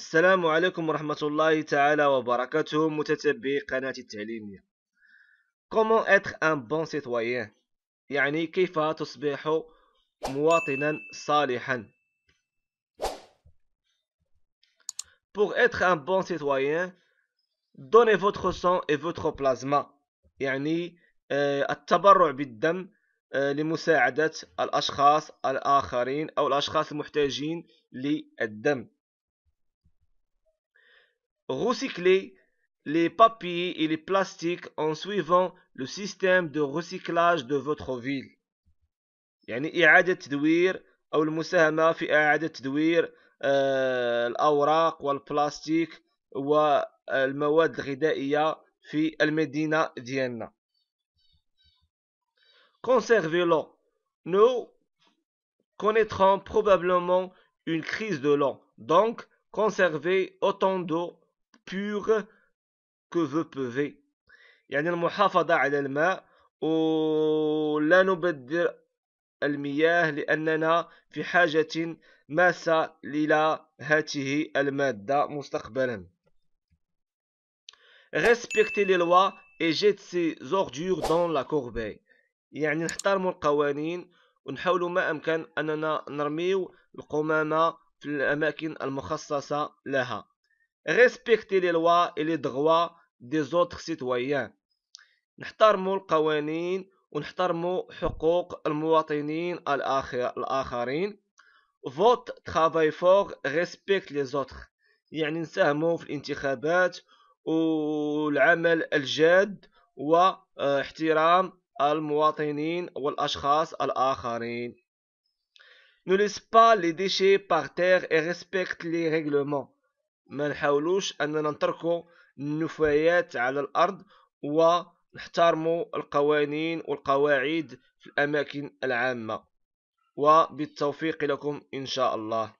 السلام عليكم ورحمة الله تعالى وبركاته متتبعي قناة التعليمية Comment être un bon citoyen يعني كيف تصبح مواطنا صالحا Pour être un bon citoyen donnez votre sang et votre plasma يعني آه، التبرع بالدم آه، لمساعدة الأشخاص الآخرين أو الأشخاص المحتاجين للدم Recyclez les papiers et les plastiques en suivant le système de recyclage de votre ville يعني إعادة تدوير في تدوير والبلاستيك والمواد في ديالنا Conserver l'eau. Nous connaîtrons probablement une crise de l'eau. Donc, conservez autant d'eau pure كو فو بوفي يعني المحافظة على الماء ولا نبدر المياه لأننا في حاجة ماسة إلى هاته المادة مستقبلا respecter les lois et jette ses ordures dans la corbeille يعني نحترموا القوانين ونحاولوا ما أمكن أننا نرميو القمامة في الأماكن المخصصة لها ريسبكتي لي لوا اي لي دغوا دي زوتر سيتويان نحترموا القوانين ونحترموا حقوق المواطنين الآخر الآخرين فوت ترافاي فور ريسبكت لي زوتر يعني نساهموا في الانتخابات والعمل الجاد واحترام آه، المواطنين والأشخاص الآخرين نو ليس با لي ديشي par اي et لي les ما نحاولوش اننا نتركوا النفايات على الارض ونحترموا القوانين والقواعد في الاماكن العامه وبالتوفيق لكم ان شاء الله